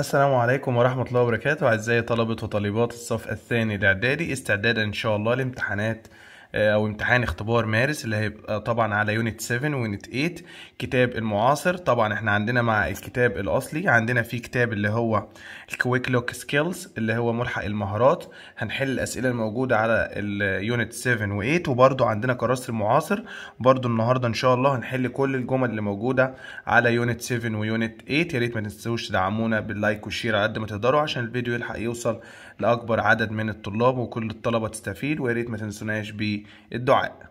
السلام عليكم ورحمة الله وبركاته أعزائي طلبة وطالبات الصف الثاني الإعدادي استعدادا إن شاء الله لامتحانات آه، او امتحان اختبار مارس اللي هيبقى طبعا على يونت 7 ويونت 8 كتاب المعاصر طبعا احنا عندنا مع الكتاب الاصلي عندنا في كتاب اللي هو الكويك لوك سكيلز اللي هو ملحق المهارات هنحل الاسئله الموجوده على اليونت 7 و8 وبرده عندنا كراسه المعاصر برده النهارده ان شاء الله هنحل كل الجمل اللي موجوده على يونت 7 ويونت 8 يا ريت ما تنسوش تدعمونا باللايك والشير على قد ما تقدروا عشان الفيديو يلحق يوصل لاكبر عدد من الطلاب وكل الطلبه تستفيد وياريت ما تنسوناش بالدعاء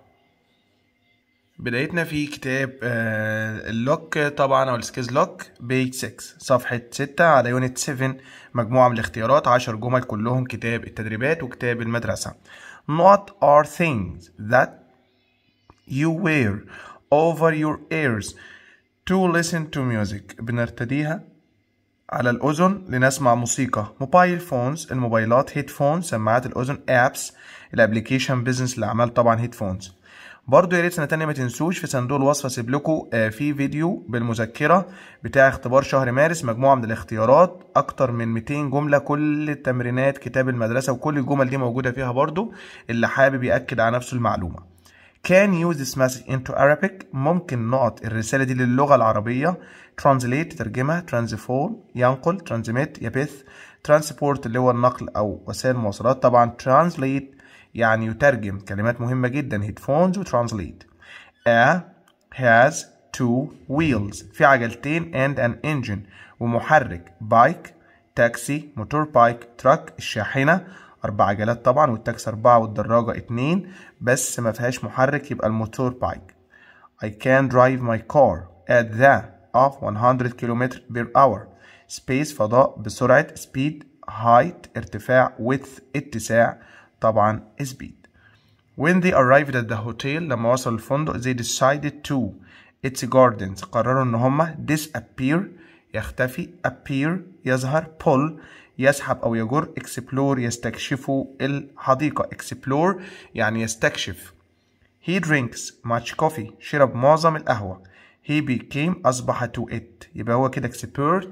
بدايتنا في كتاب آه، اللوك طبعا او السكيز لوك بيج 6 صفحة 6 على يونت 7 مجموعة من الاختيارات 10 جمل كلهم كتاب التدريبات وكتاب المدرسة What are things that you wear over your ears to listen to music بنرتديها على الأذن لنسمع موسيقى موبايل فونز الموبايلات فونز سماعات الأذن أبس الأبليكيشن بيزنس للأعمال طبعا هيدفونز برضو يا ريت سنة تانية ما تنسوش في صندوق الوصف هسيب لكم آه، في فيديو بالمذكرة بتاع اختبار شهر مارس مجموعة من الاختيارات اكتر من 200 جملة كل التمرينات كتاب المدرسة وكل الجمل دي موجودة فيها برضو اللي حابب يأكد على نفسه المعلومة can use this message into Arabic ممكن نقط الرسالة دي للغة العربية translate ترجمة transform ينقل transmit يبث transport اللي هو النقل أو وسائل المواصلات طبعا translate يعني يترجم كلمات مهمة جدا headphones و translate a has two wheels في عجلتين and an engine ومحرك bike تاكسي موتور بايك تراك الشاحنة اربع عجلات طبعا والتاكس اربعة والدراجة اتنين بس ما فيهاش محرك يبقى الموتور بايك I can drive my car at the of 100 km per hour space فضاء بسرعة speed height ارتفاع width اتساع طبعا speed When they arrived at the hotel لما وصلوا الفندق they decided to its gardens قرروا ان هما disappear يختفي appear يظهر pull يسحب أو يجر explore يستكشف الحديقة explore يعني يستكشف he drinks much coffee شرب معظم القهوة he became أصبح to it يبقى هو كده expert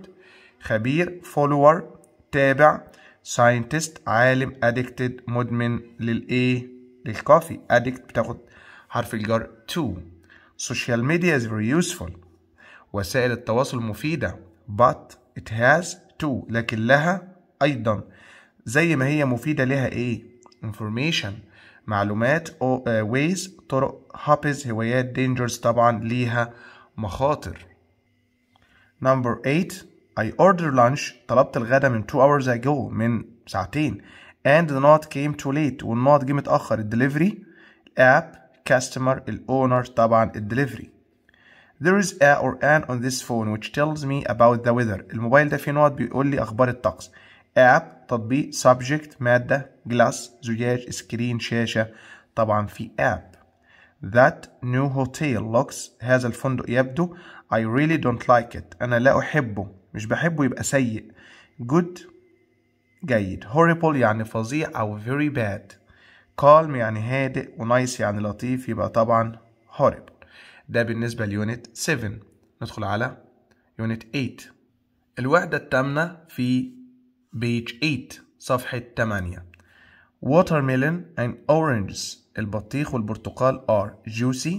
خبير follower تابع scientist عالم addicted مدمن للإيه للكوفي addict بتاخد حرف الجر to social media is very useful وسائل التواصل مفيدة but it has to لكن لها أيضا زي ما هي مفيدة لها إيه information معلومات أو آه، ways طرق hobbies هوايات dangers طبعا ليها مخاطر number 8 I ordered lunch طلبت الغدا من 2 hours ago من ساعتين and the not came too late والنوت جه متأخر الدليفري الاب customer الاونر طبعا الدليفري There is a or an on this phone which tells me about the weather الموبايل ده فيه نوت بيقول لي أخبار الطقس اب تطبيق سبجكت مادة جلاس زجاج سكرين شاشة طبعا في اب That new hotel looks هذا الفندق يبدو I really don't like it أنا لا أحبه مش بحبه يبقى سيء good جيد horrible يعني فظيع أو very bad calm يعني هادئ ونايس يعني لطيف يبقى طبعا horrible ده بالنسبة ليونت 7 ندخل على يونت 8 الوحدة التامنة في بيج 8 صفحة 8 watermelon and oranges البطيخ والبرتقال are juicy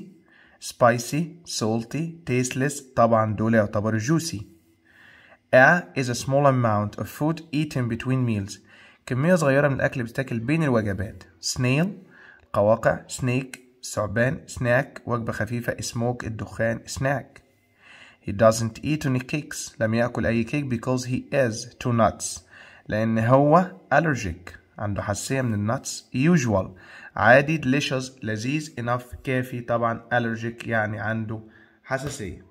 spicy salty tasteless طبعا دول يعتبروا juicy a is a small amount of food eaten between meals كمية صغيرة من الأكل بتتاكل بين الوجبات snail قواقع snake ثعبان snack وجبة خفيفة smoke الدخان snack He doesn't eat any cakes لم يأكل أي كيك because he is too nuts لأن هو allergic عنده حساسية من النتس usual عادي delicious لذيذ enough كافي طبعا allergic يعني عنده حساسية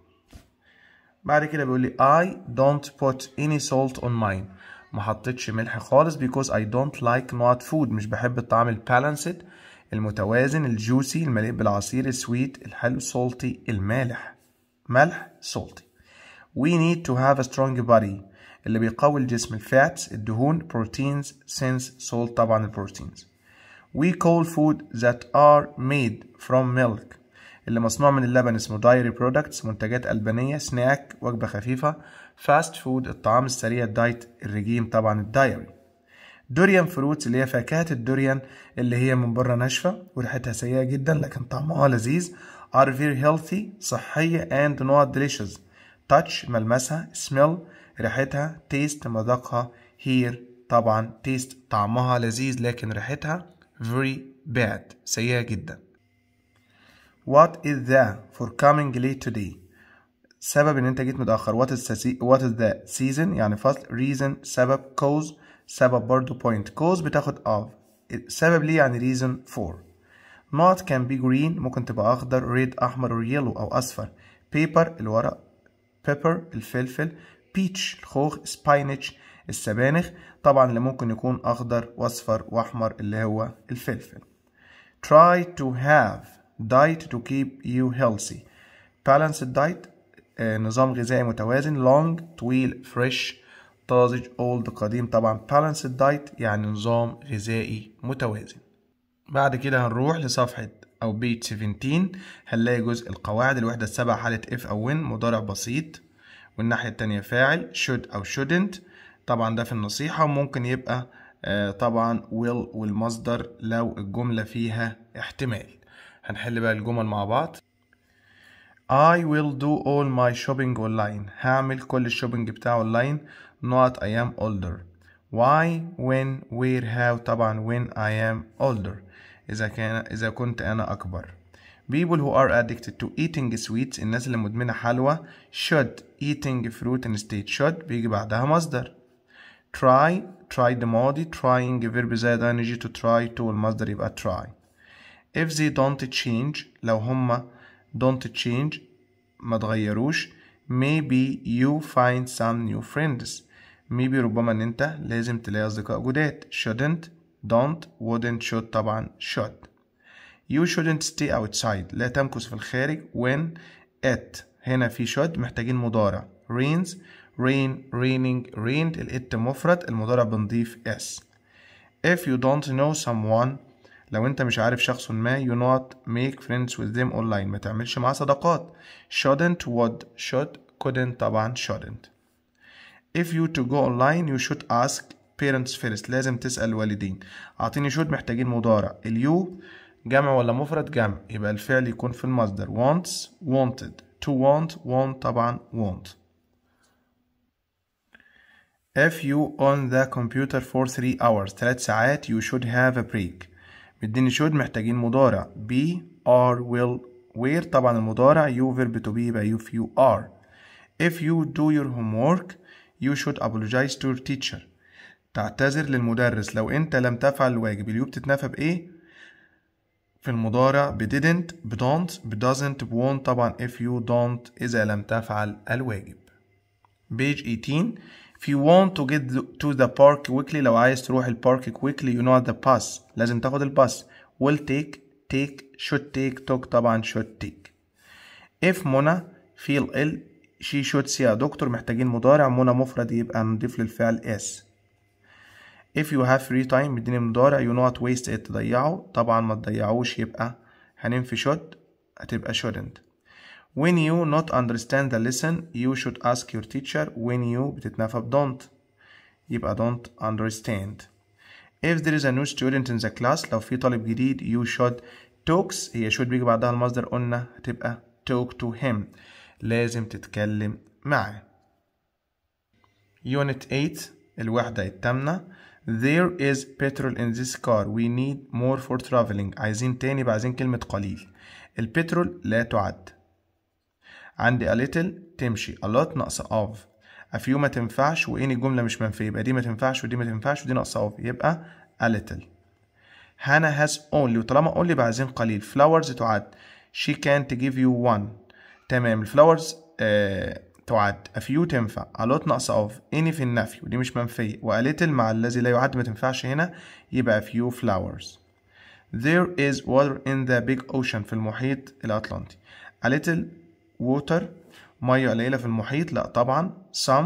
بعد كده بيقول لي I don't put any salt on mine ما حطيتش ملح خالص because I don't like not food مش بحب الطعم البالانسد المتوازن الجوسي المليء بالعصير السويت الحلو salty المالح ملح salty we need to have a strong body اللي بيقوي الجسم الفاتس الدهون بروتينز سينس سولت طبعا البروتينز we call food that are made from milk اللي مصنوع من اللبن اسمه دايري برودكتس منتجات ألبانية سناك وجبة خفيفة فاست فود الطعام السريع الدايت الرجيم طبعا الدايري دوريان فروتس اللي هي فاكهة الدوريان اللي هي من بره ناشفة وريحتها سيئة جدا لكن طعمها لذيذ are very healthy صحية and not delicious touch ملمسها smell ريحتها تيست مذاقها هير طبعا تيست طعمها لذيذ لكن ريحتها very bad سيئة جدا What is the for coming late today سبب ان انت جيت متأخر what is, what is the season يعني فصل reason سبب cause سبب برضو point cause بتاخد of سبب ليه يعني reason for not can be green ممكن تبقى أخضر red أحمر or yellow أو أصفر paper الورق pepper الفلفل البيتش الخوخ سباينتش السبانخ طبعا اللي ممكن يكون أخضر وأصفر وأحمر اللي هو الفلفل try to have diet to keep you healthy balanced diet آه، نظام غذائي متوازن long طويل fresh طازج old قديم طبعا balanced diet يعني نظام غذائي متوازن بعد كده هنروح لصفحة أو بيت 17 هنلاقي جزء القواعد الوحدة السبع حالة اف أو وين مضارع بسيط والناحية التانية فاعل should أو shouldn't طبعا ده في النصيحة ممكن يبقى آه، طبعا will والمصدر لو الجملة فيها احتمال هنحل بقى الجمل مع بعض I will do all my shopping online هعمل كل الشوبينج بتاعه online not I am older why when where how طبعا when I am older إذا كان إذا كنت أنا أكبر People who are addicted to eating sweets الناس اللي مدمنة حلوى should eating fruit instead should بيجي بعدها مصدر try try the ماضي trying verb زائد energy to try to المصدر يبقى try if they don't change لو هما don't change ما تغيروش maybe you find some new friends maybe ربما ان انت لازم تلاقي اصدقاء جداد shouldn't don't wouldn't should طبعا should You shouldn't stay outside لا تمكث في الخارج when at هنا في should محتاجين مضارع rains rain raining rained الات مفرد المضارع بنضيف s if you don't know someone لو انت مش عارف شخص ما you not make friends with them online ما تعملش معاه صداقات shouldn't would should couldn't طبعا shouldn't if you to go online you should ask parents first لازم تسأل الوالدين اعطيني should محتاجين مضارع you جمع ولا مفرد جمع يبقى الفعل يكون في المصدر wants wanted to want want طبعا want if you on the computer for 3 hours 3 ساعات you should have a break مديني should محتاجين مضارع be are will where طبعا المضارع you verb to be يبقى if you are if you do your homework you should apologize to your teacher تعتذر للمدرس لو انت لم تفعل الواجب اليو بتتنافى بايه في المضارع ب didn't ب don't ب doesn't ب won't طبعا if you don't إذا لم تفعل الواجب page 18 if you want to get to the park quickly لو عايز تروح البارك quickly you know the bus لازم تاخد الباص will take take should take took طبعا should take if منى feel ill she should see a doctor محتاجين مضارع منى مفرد يبقى نضيف للفعل s if you have free time مديني مضارع you not waste it تضيعه طبعا ما تضيعوش يبقى هننفي should هتبقى shouldn't when you not understand the lesson you should ask your teacher when you بتتنفى ب don't يبقى don't understand if there is a new student in the class لو في طالب جديد you should talks هي should بيجي بعدها المصدر قلنا هتبقى talk to him لازم تتكلم معاه unit 8 الوحدة التامنة There is petrol in this car. We need more for traveling. عايزين تاني بقى عايزين كلمة قليل. البترول لا تعد. عندي a little تمشي. A lot ناقصة of. A few ما تنفعش واني الجملة مش منفية. يبقى دي ما تنفعش ودي ما تنفعش ودي ناقصة of. يبقى a little. Hannah has only وطالما only بقى عايزين قليل. Flowers تعد. She can't give you one. تمام الفلاورز آه تعد a few تنفع a lot ناقصة of any في النفي ودي مش منفية و a little مع الذي لا يعد ما تنفعش هنا يبقى a few flowers there is water in the big ocean في المحيط الأطلنطي a little water مية قليلة في المحيط لا طبعا some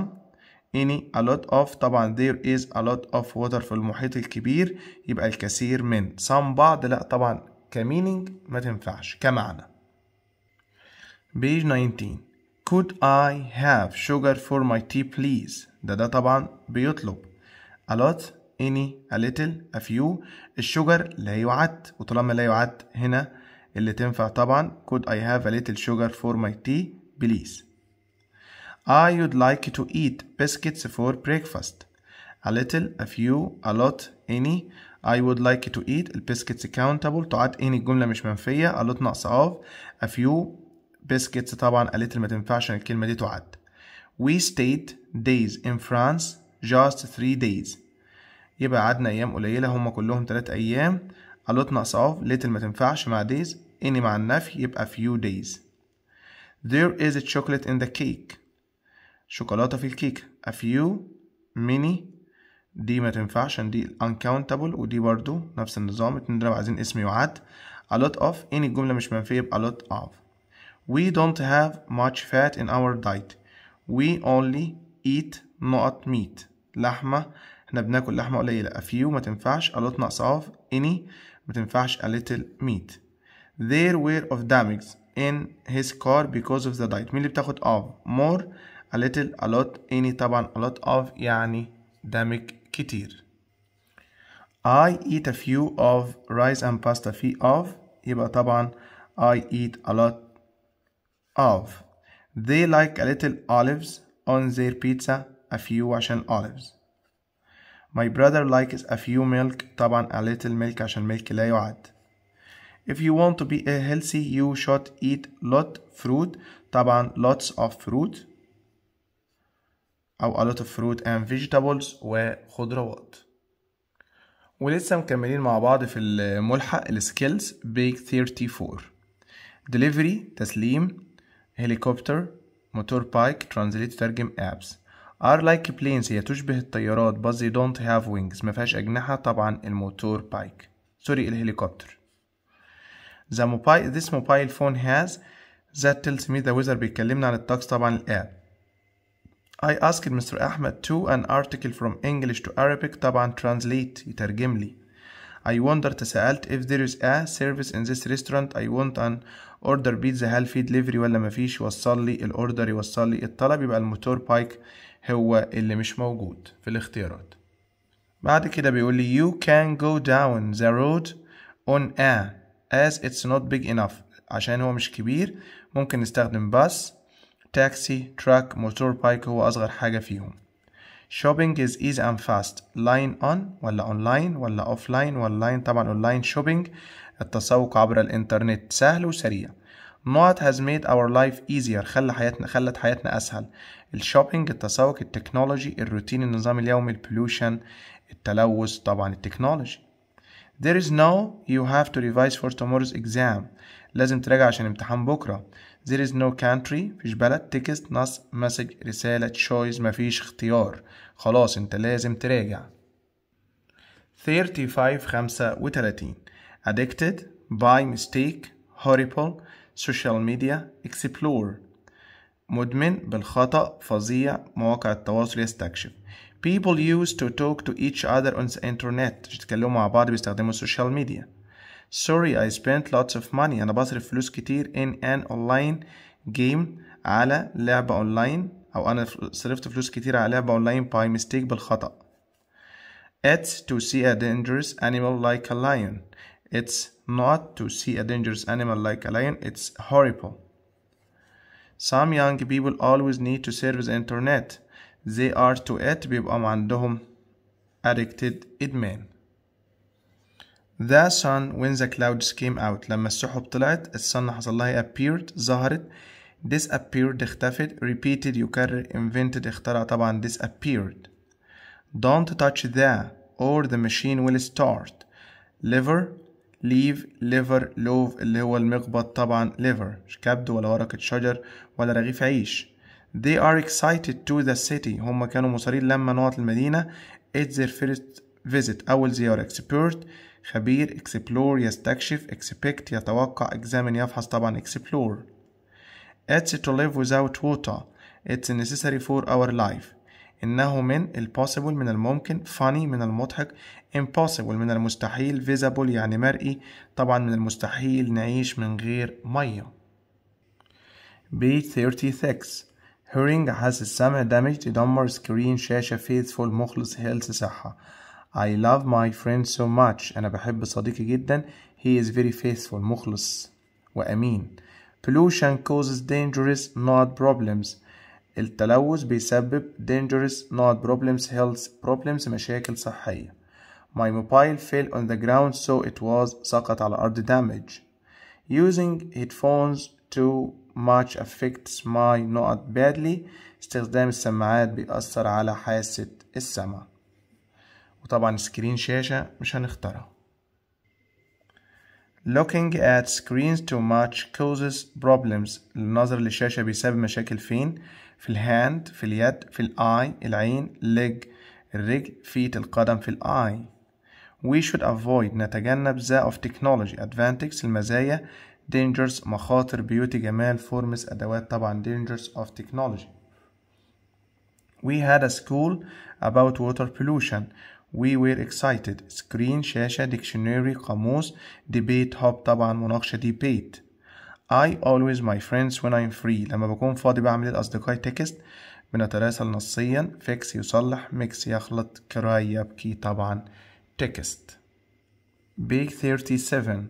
any a lot of طبعا there is a lot of water في المحيط الكبير يبقى الكثير من some بعض لا طبعا كمينينج ما تنفعش كمعنى page 19 could I have sugar for my tea please ده ده طبعا بيطلب a lot any a little a few الشجر لا يعد وطالما لا يعد هنا اللي تنفع طبعا could I have a little sugar for my tea please I would like to eat biscuits for breakfast a little a few a lot any I would like to eat البسكتس countable تعد any الجملة مش منفية a lot ناقصة of a few بسكيتس طبعا قالت ما تنفعش الكلمة دي تعد We stayed days in France just three days يبقى قعدنا أيام قليلة هما كلهم تلات أيام قالت ناقص أوف little ما تنفعش مع days اني مع النفي يبقى few days There is a chocolate in the cake شوكولاتة في الكيك a few many دي ما تنفعش دي uncountable ودي برضو نفس النظام اتنين دول عايزين اسم يعد a lot of any الجملة مش منفية يبقى a lot of We don't have much fat in our diet. We only eat not meat لحمة احنا بناكل لحمة قليلة a few ما تنفعش a lot Not of any ما تنفعش a little meat There were of damages in his car because of the diet مين اللي بتاخد of more a little a lot any طبعا a lot of يعني damage كتير I eat a few of rice and pasta في of يبقى طبعا I eat a lot of they like a little olives on their pizza a few عشان olives my brother likes a few milk طبعا a little milk عشان milk لا يعد if you want to be healthy you should eat lot fruit طبعا lots of fruit أو a lot of fruit and vegetables وخضروات ولسه مكملين مع بعض في الملحق السكيلز بيك 34 delivery تسليم هليكوبتر موتور بايك ترانزليت ترجم ابس ار لايك بلينز هي تشبه الطيارات بس they don't have wings ما فيهاش اجنحه طبعا الموتور بايك سوري الهليكوبتر ذا موبايل this mobile phone has that tells me the weather بيكلمنا عن الطقس طبعا الاب I asked Mr. Ahmed to an article from English to Arabic طبعا translate يترجم لي I wonder تسألت if there is a service in this restaurant I want an اوردر بيتزا هل في دليفري ولا مفيش وصل لي الاوردر يوصل لي الطلب يبقى الموتور بايك هو اللي مش موجود في الاختيارات بعد كده بيقول لي you can go down the road on a as it's not big enough عشان هو مش كبير ممكن نستخدم باص تاكسي تراك موتور بايك هو أصغر حاجة فيهم shopping is easy and fast line on ولا online ولا offline ولا line طبعا online shopping التسوق عبر الإنترنت سهل وسريع not has made our life easier خلى حياتنا خلت حياتنا أسهل الشوبينج التسوق التكنولوجي الروتين النظام اليومي البلوشن التلوث طبعا التكنولوجي There is no you have to revise for tomorrow's exam لازم تراجع عشان امتحان بكرة There is no country مفيش بلد تكست نص مسج رسالة تشويز مفيش اختيار خلاص انت لازم تراجع 35 35 addicted by mistake horrible social media explore مدمن بالخطأ فظيع مواقع التواصل يستكشف people used to talk to each other on the internet يتكلموا مع بعض بيستخدموا السوشيال ميديا sorry I spent lots of money أنا بصرف فلوس كتير in an online game على لعبة أونلاين أو أنا صرفت فلوس كتير على لعبة أونلاين by mistake بالخطأ It's to see a dangerous animal like a lion It's not to see a dangerous animal like a lion, it's horrible. Some young people always need to the internet. They are to it بيبقى عندهم addicted إدمان. The sun when the clouds came out لما السحب طلعت السن حصل لها appeared ظهرت disappeared اختفت repeated يكرر invented اخترع طبعا disappeared don't touch the or the machine will start lever ليف ليفر لوف اللي هو المقبض طبعا ليفر مش كبد ولا ورقة شجر ولا رغيف عيش They are excited to the city هم كانوا مصرين لما نوعت المدينة It's their first visit أول زيارة Expert خبير Explore يستكشف Expect يتوقع Examine يفحص طبعا Explore It's to live without water It's necessary for our life إنه من البوسيبل من الممكن funny من المضحك impossible من المستحيل visible يعني مرئي طبعا من المستحيل نعيش من غير مية page 36 hearing حاسس السمع دامج تدمر screen شاشة faithful مخلص health صحة I love my friend so much أنا بحب صديقي جدا he is very faithful مخلص وأمين pollution causes dangerous not problems التلوث بيسبب dangerous not problems health problems مشاكل صحية My mobile fell on the ground so it was سقط على الأرض damage Using headphones too much affects my not badly استخدام السماعات بيأثر على حاسة السمع وطبعا سكرين شاشة مش هنختارها Looking at screens too much causes problems النظر للشاشة بيسبب مشاكل فين؟ في الهاند في اليد في الاي العين leg الرجل feet القدم في الاي we should avoid نتجنب the of technology advantages المزايا dangers مخاطر بيوتي جمال فورمز أدوات طبعا dangers of technology we had a school about water pollution we were excited screen شاشة dictionary قاموس debate hub طبعا مناقشة debate I always my friends when I'm free لما بكون فاضي بعمل ايه تكست بنتراسل نصيا fix يصلح mix يخلط cry يبكي طبعا تكست big 37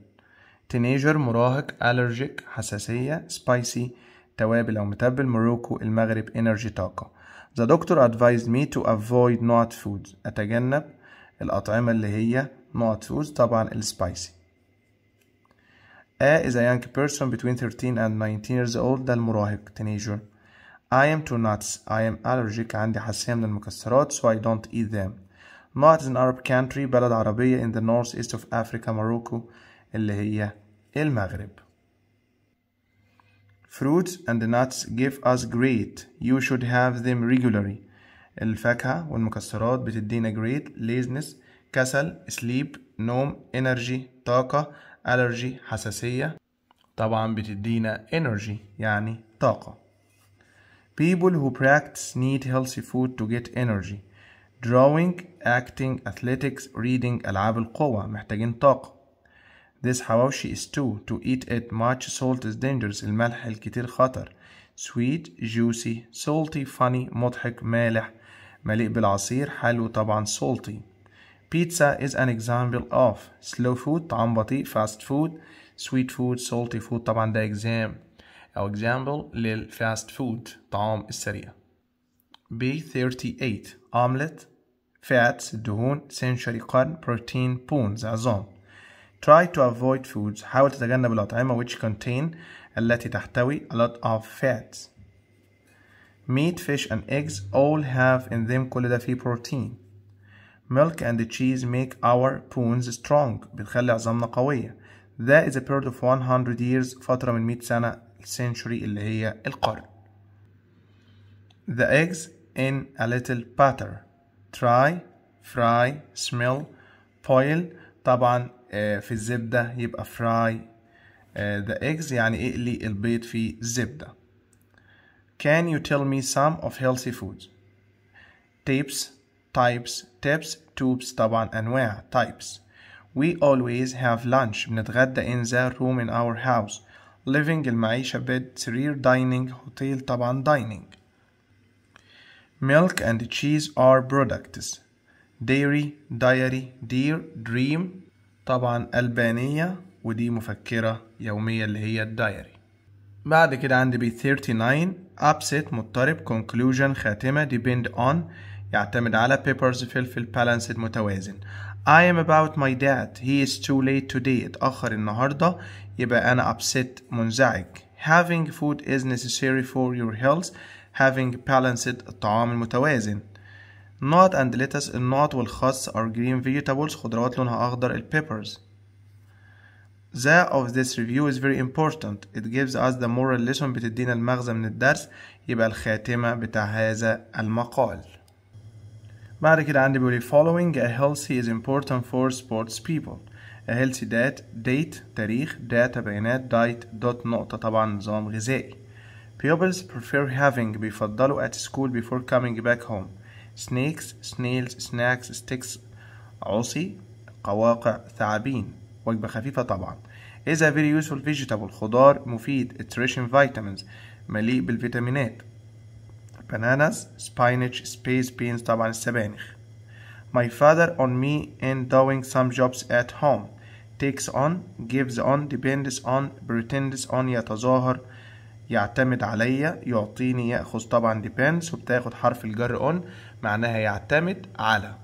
teenager مراهق allergic حساسية spicy توابل أو متبل مروكو المغرب energy طاقة The doctor advised me to avoid not foods أتجنب الأطعمة اللي هي not foods طبعا السبايسي A is a young person between 13 and 19 years old ده المراهق teenager I am to nuts I am allergic عندي حساسية من المكسرات so I don't eat them Not is an Arab country بلد عربية in the northeast of Africa Morocco اللي هي المغرب Fruits and nuts give us great You should have them regularly الفاكهة والمكسرات بتدينا great laziness كسل sleep نوم energy طاقة allergy حساسية طبعا بتدينا energy يعني طاقة people who practice need healthy food to get energy drawing acting athletics reading ألعاب القوة محتاجين طاقة this حواوشي is too to eat it much salt is dangerous الملح الكتير خطر sweet juicy salty funny مضحك مالح مليء بالعصير حلو طبعا salty Pizza is an example of slow food طعام بطيء fast food sweet food salty food طبعا ده exam أو example fast food طعام السريع B 38 omelet fats دهون century قرن protein bones عظام Try to avoid foods حاول تتجنب الأطعمة which contain التي تحتوي a lot of fats Meat, fish and eggs all have in them كل ده فيه protein milk and cheese make our bones strong بتخلي عظامنا قوية that is a period of 100 years فترة من 100 سنة century اللي هي القرن the eggs in a little butter try fry smell boil طبعا في الزبدة يبقى fry the eggs يعني اقلي البيض في زبدة. can you tell me some of healthy foods tips types tips tubes طبعا أنواع types We always have lunch بنتغدى in the room in our house living المعيشة bed سرير dining hotel طبعا dining Milk and cheese are products dairy diary dear, dream طبعا ألبانية ودي مفكرة يومية اللي هي الدايري بعد كده عندي ب 39 upset مضطرب conclusion خاتمة depend on يعتمد على بيبرز فلفل بالانسد متوازن I am about my dad he is too late today اتأخر النهاردة يبقى أنا upset منزعج having food is necessary for your health having balanced الطعام المتوازن not and lettuce النوت والخس are green vegetables خضروات لونها أخضر ال peppers The of this review is very important it gives us the moral lesson بتدينا المغزى من الدرس يبقى الخاتمة بتاع هذا المقال and Randiburi following a healthy is important for sports people. A healthy diet, date, تاريخ, data بيانات, diet, dot نقطة طبعا نظام غذائي. Pupils prefer having بيفضلوا at school before coming back home. Snakes, snails, snacks, sticks, عصي, قواقع, ثعابين. وجبة خفيفة طبعا. is a very useful vegetable خضار مفيد nutrition vitamins مليء بالفيتامينات bananas spinach space beans طبعا السبانخ my father on me in doing some jobs at home takes on gives on depends on pretends on يتظاهر يعتمد عليا يعطيني يأخذ طبعا depends وبتاخد حرف الجر on معناها يعتمد على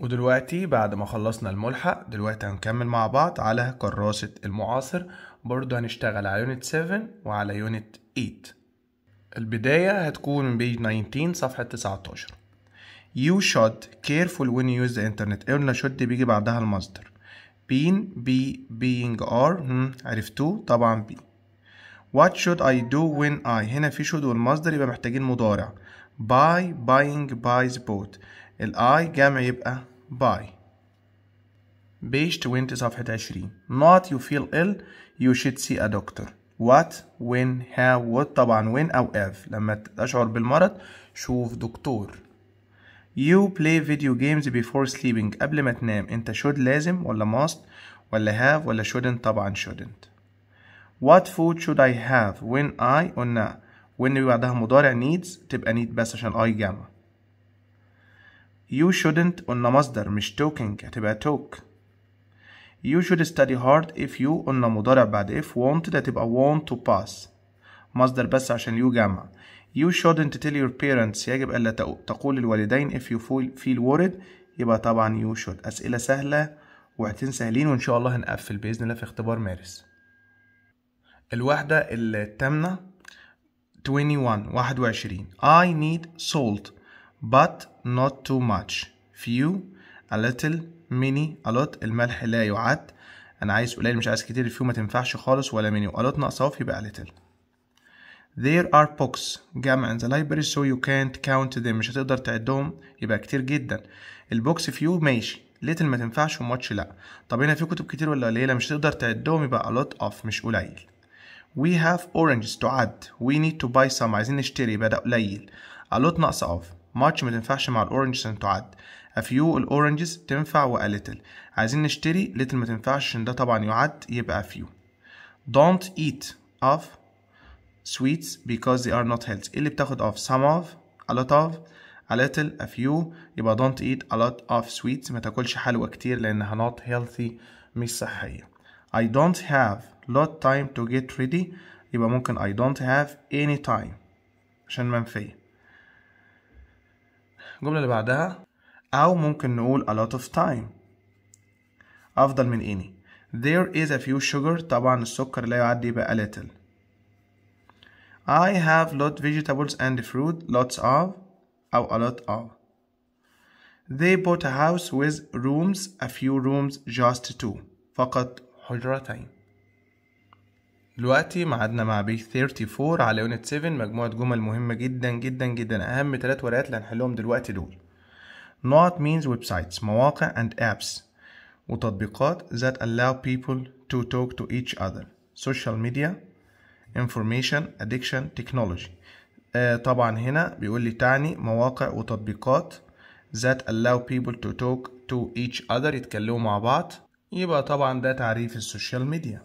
ودلوقتي بعد ما خلصنا الملحق دلوقتي هنكمل مع بعض على كراسة المعاصر برضه هنشتغل على يونت 7 وعلى يونت 8 البداية هتكون من بيج 19 صفحة 19 you should careful when you use the internet قلنا should بيجي بعدها المصدر been be being are هم. عرفتوه طبعا be what should I do when I هنا في should والمصدر يبقى محتاجين مضارع buy buying buys bought I جامع يبقى buy بيج 20 صفحة 20 not you feel ill you should see a doctor what وين how وات طبعا وين أو if لما تشعر بالمرض شوف دكتور You play video games before sleeping قبل ما تنام انت should لازم ولا must ولا have ولا shouldn't طبعا shouldn't What food should I have when I قلنا when بعدها مضارع needs تبقى need بس عشان I جامعة You shouldn't قلنا مصدر مش talking هتبقى talk You should study hard if you قلنا مضارع بعد if wanted هتبقى want to pass مصدر بس عشان you جامع You shouldn't tell your parents يجب ألا تقول الوالدين if you feel worried يبقى طبعا you should أسئلة سهلة وقتين سهلين وإن شاء الله هنقفل بإذن الله في اختبار مارس الوحدة التامنة 21 21 I need salt but not too much few a little ميني الوت الملح لا يعد انا عايز قليل مش عايز كتير الفيو ما تنفعش خالص ولا ميني الوت ناقصه اوف يبقى ليتل There are books جمع in the library so you can't count them مش هتقدر تعدهم يبقى كتير جدا البوكس فيو ماشي ليتل ما تنفعش وماتش لا طب هنا في كتب كتير ولا قليله مش هتقدر تعدهم يبقى الوت اوف مش قليل We have oranges تعد We need to buy some عايزين نشتري يبقى ده قليل الوت ناقصه ناقص ماتش ما تنفعش مع الاورنجز ان تعد a few oranges تنفع و a little عايزين نشتري little ما تنفعش عشان ده طبعا يعد يبقى a few don't eat of sweets because they are not healthy ايه اللي بتاخد of some of a lot of a little a few يبقى don't eat a lot of sweets ما تاكلش حلوى كتير لانها not healthy مش صحية I don't have lot time to get ready يبقى ممكن I don't have any time عشان منفية الجملة اللي بعدها أو ممكن نقول a lot of time أفضل من any There is a few sugar طبعا السكر لا يعدي يبقى a little I have lot vegetables and fruit lots of أو a lot of They bought a house with rooms a few rooms just two فقط حجرتين دلوقتي معادنا مع بي 34 على يونت 7 مجموعة جمل مهمة جدا جدا جدا أهم تلات ورقات اللي هنحلهم دلوقتي دول Not means websites, مواقع and apps وتطبيقات that allow people to talk to each other. Social media, information, addiction, technology. آه طبعا هنا بيقول لي تعني مواقع وتطبيقات that allow people to talk to each other يتكلموا مع بعض يبقى طبعا ده تعريف السوشيال ميديا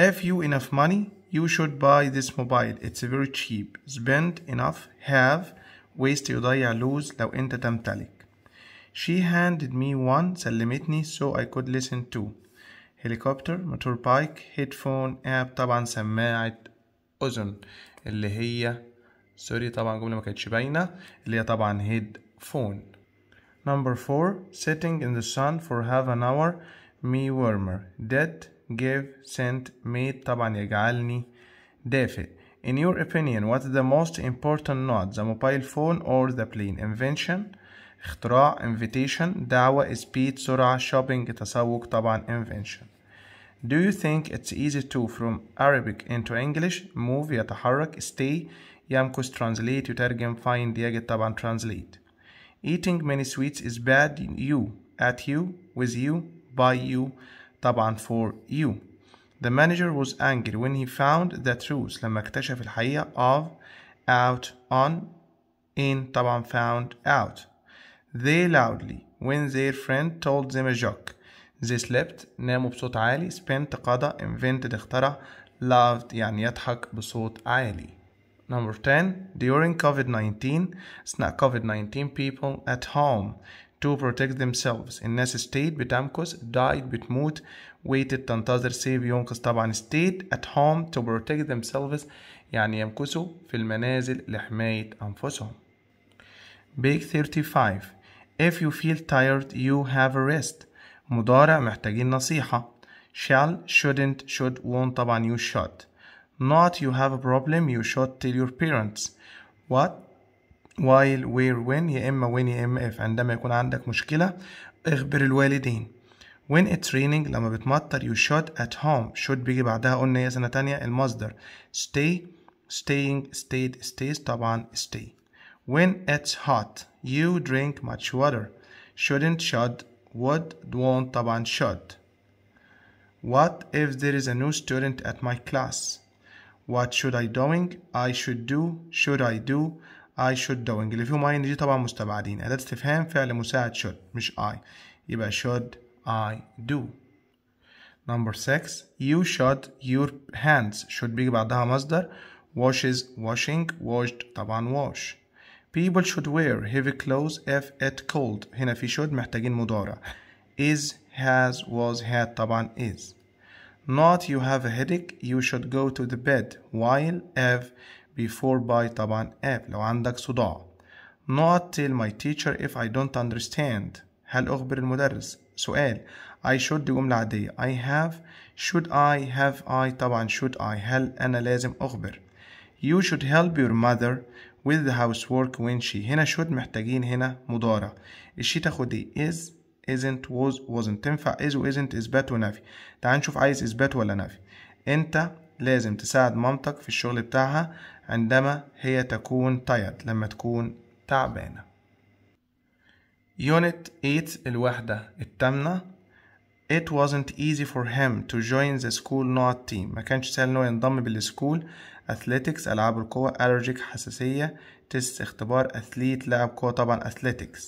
if you enough money you should buy this mobile it's very cheap spend enough have waste إيديا lose لو أنت تمتلك She handed me one سلمتني so I could listen to helicopter motor bike headphone app طبعا سماعة أذن اللي هي سوري طبعا جملة ما كانتش باينة اللي هي طبعا هيد فون Number four, sitting in the sun for half an hour, me warmer. That, give, sent, made طبعا يجعلني دافئ. In your opinion, what is the most important not the mobile phone or the plane? Invention, اختراع, invitation, دعوة, speed, سرعة, shopping, تسوق, طبعا, invention. Do you think it's easy to from Arabic into English move يتحرك stay يمكث translate يترجم find يجد طبعا translate eating many sweets is bad you at you with you by you طبعا for you the manager was angry when he found the truth لما اكتشف الحقيقة of out on in طبعا found out they loudly when their friend told them a joke they slept ناموا بصوت عالي spent قضى invented اخترع loved يعني يضحك بصوت عالي Number 10 during COVID-19 it's COVID-19 people at home to protect themselves الناس stayed بتمكث died بتموت waited تنتظر save ينقذ طبعا stayed at home to protect themselves يعني يمكثوا في المنازل لحماية أنفسهم Big 35 If you feel tired you have a rest مضارع محتاجين نصيحة shall shouldn't should won't طبعا you should not you have a problem you should tell your parents what while where when يا إما when يا إما if عندما يكون عندك مشكلة اخبر الوالدين when it's raining لما بتمطر you should at home should بيجي بعدها قلنا يا سنة تانية المصدر stay staying stayed stays طبعا stay when it's hot you drink much water shouldn't should would won't طبعا should what if there is a new student at my class what should I doing I should do should I do I should doing اللي فيه ماي دي طبعا مستبعدين أداة استفهام فعل مساعد should مش I يبقى should I do Number 6 You should your hands should بيجي بعدها مصدر washes washing washed طبعا wash People should wear heavy clothes if it cold هنا في should محتاجين مضارع is has was had طبعا is not you have a headache you should go to the bed while if before by طبعا اب لو عندك صداع not tell my teacher if I don't understand هل أخبر المدرس سؤال I should دي جملة عادية I have should I have I طبعا should I هل أنا لازم أخبر You should help your mother with the housework when she هنا should محتاجين هنا مضارع الشي تاخد ايه is isn't was wasn't تنفع is و isn't إثبات ونفي تعال نشوف عايز إثبات ولا نفي أنت لازم تساعد مامتك في الشغل بتاعها عندما هي تكون تايرد لما تكون تعبانة Unit 8 الوحدة التامنة It wasn't easy for him to join the school not team ما كانش سهل انه ينضم بالسكول athletics ألعاب القوة allergic حساسية تست اختبار أثليت لاعب قوة طبعا athletics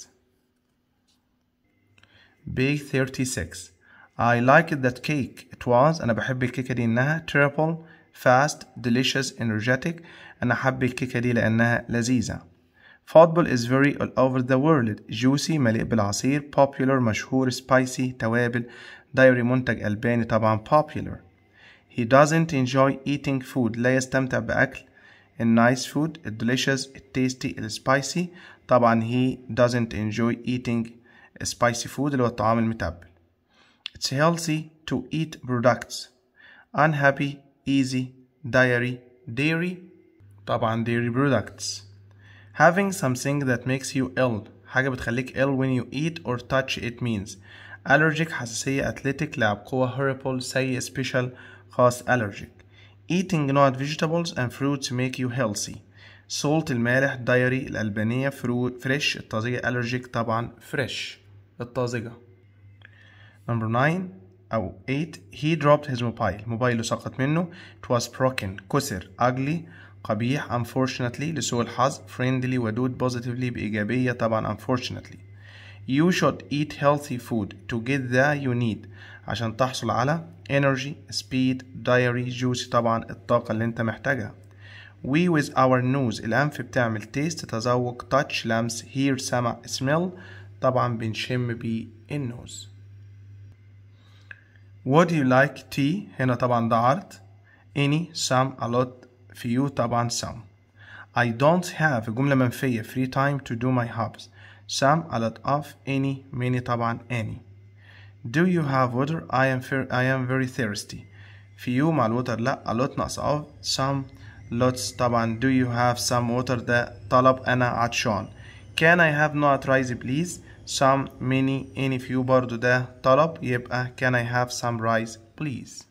Big 36 I liked that cake it was أنا بحب الكيكة دي إنها triple fast delicious energetic أنا حب الكيكة دي لأنها لذيذة Football is very all over the world juicy مليء بالعصير popular مشهور spicy توابل Diary منتج ألباني طبعا popular He doesn't enjoy eating food لا يستمتع بأكل food. فود tasty, التيستي spicy. طبعا he doesn't enjoy eating spicy food اللي هو الطعام المتبل it's healthy to eat products. Unhappy, easy, diary, dairy, طبعا dairy products. Having something that makes you ill. حاجة بتخليك ill when you eat or touch it means. Allergic حساسية athletic لعب قوة horrible سيء special خاص allergic. Eating not vegetables and fruits make you healthy. salt المالح diary الألبانية fruit fresh الطازجة allergic طبعا fresh الطازجة number 9 8 he dropped his mobile موبايله سقط منه it was broken كسر ugly قبيح unfortunately لسوء الحظ friendly ودود positively بإيجابية طبعا unfortunately you should eat healthy food to get the you need عشان تحصل على energy speed diary juice طبعا الطاقة اللي انت محتاجها we with our nose الأنف بتعمل taste تذوق touch lamps, hear سمع smell طبعا بنشم بالنوز what do you like tea هنا طبعا ده عرض any some a lot few طبعا some I don't have جملة منفية free time to do my hobbies some a lot of any many طبعا any do you have water I am I am very thirsty few مع الوتر لا a lot ناقص of some lots طبعا do you have some water ده طلب أنا عطشان can I have no rice please some many any few برضو ده طلب يبقى can I have some rice please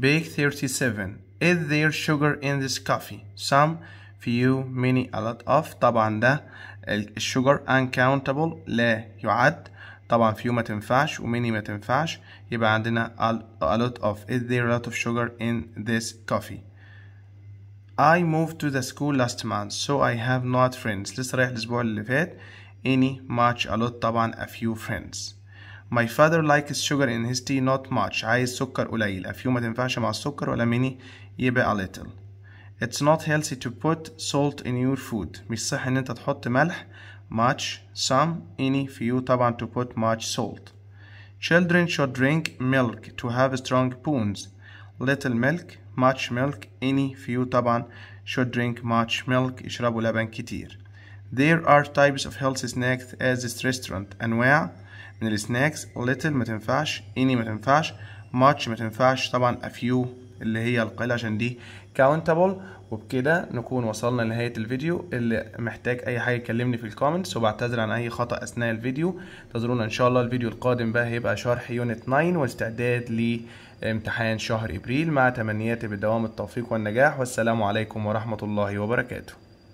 Bake 37 Is there sugar in this coffee? Some, few, many, a lot of طبعا ده sugar uncountable لا يعد طبعا few ما تنفعش ومني ما تنفعش يبقى عندنا a lot of is there a lot of sugar in this coffee I moved to the school last month so I have not friends لسه رايح الأسبوع اللي فات any much a lot طبعا a few friends my father likes sugar in his tea not much عايز سكر قليل a few ما تنفعش مع السكر ولا many يبقى a little it's not healthy to put salt in your food مش صح ان انت تحط ملح much some any few طبعا to put much salt children should drink milk to have strong bones little milk much milk any few طبعا should drink much milk يشربوا لبن كتير There are types of healthy snacks at this restaurant أنواع من السناكس little ما تنفعش any ما تنفعش much ما تنفعش طبعا a few اللي هي القليلة عشان دي countable وبكده نكون وصلنا لنهاية الفيديو اللي محتاج أي حاجة يكلمني في الكومنتس وبعتذر عن أي خطأ أثناء الفيديو انتظرونا إن شاء الله الفيديو القادم بقى هيبقى شرح يونت 9 واستعداد لامتحان شهر إبريل مع تمنياتي بالدوام التوفيق والنجاح والسلام عليكم ورحمة الله وبركاته